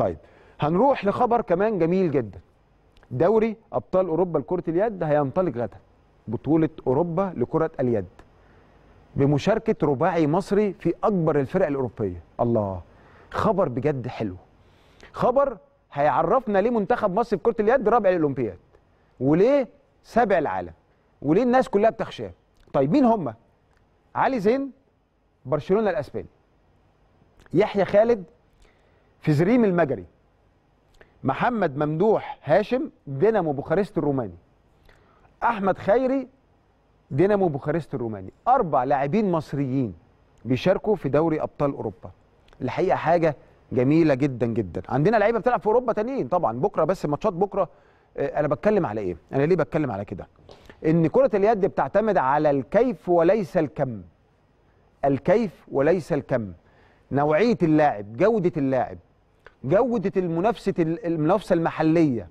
طيب هنروح لخبر كمان جميل جدا دوري ابطال اوروبا لكره اليد هينطلق غدا بطوله اوروبا لكره اليد بمشاركه رباعي مصري في اكبر الفرق الاوروبيه الله خبر بجد حلو خبر هيعرفنا ليه منتخب مصر في كره اليد رابع الاولمبياد وليه سابع العالم وليه الناس كلها بتخشاه طيب مين هم علي زين برشلونه الاسباني يحيى خالد في زريم المجري محمد ممدوح هاشم دينامو بوخارست الروماني احمد خيري دينامو بوخارست الروماني اربع لاعبين مصريين بيشاركوا في دوري ابطال اوروبا الحقيقه حاجه جميله جدا جدا عندنا لعيبه بتلعب في اوروبا تانيين طبعا بكره بس ماتشات بكره آه، انا بتكلم على ايه انا ليه بتكلم على كده ان كره اليد بتعتمد على الكيف وليس الكم الكيف وليس الكم نوعيه اللاعب جوده اللاعب جوده المنافسه المنافسه المحليه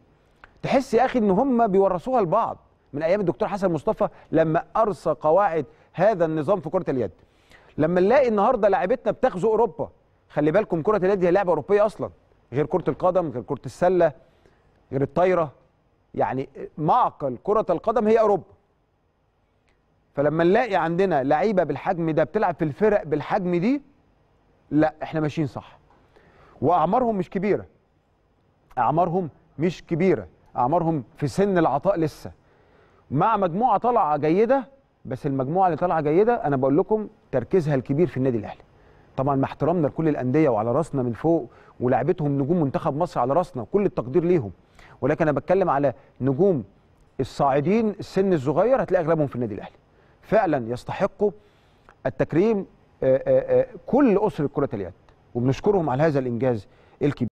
تحس يا اخي ان هم بيورثوها لبعض من ايام الدكتور حسن مصطفى لما ارسى قواعد هذا النظام في كره اليد لما نلاقي النهارده لاعبتنا بتغزو اوروبا خلي بالكم كره اليد هي لعبه اوروبيه اصلا غير كره القدم غير كره السله غير الطايره يعني معقل كره القدم هي اوروبا فلما نلاقي عندنا لعيبه بالحجم ده بتلعب في الفرق بالحجم دي لا احنا ماشيين صح واعمارهم مش كبيره اعمارهم مش كبيره اعمارهم في سن العطاء لسه مع مجموعه طالعه جيده بس المجموعه اللي طالعه جيده انا بقول لكم تركيزها الكبير في النادي الاهلي طبعا مع احترامنا لكل الانديه وعلى راسنا من فوق ولعبتهم نجوم منتخب مصر على راسنا وكل التقدير ليهم ولكن انا بتكلم على نجوم الصاعدين السن الصغير هتلاقي اغلبهم في النادي الاهلي فعلا يستحقوا التكريم آه، آه، آه، كل اسره كره اليد وبنشكرهم على هذا الانجاز الكبير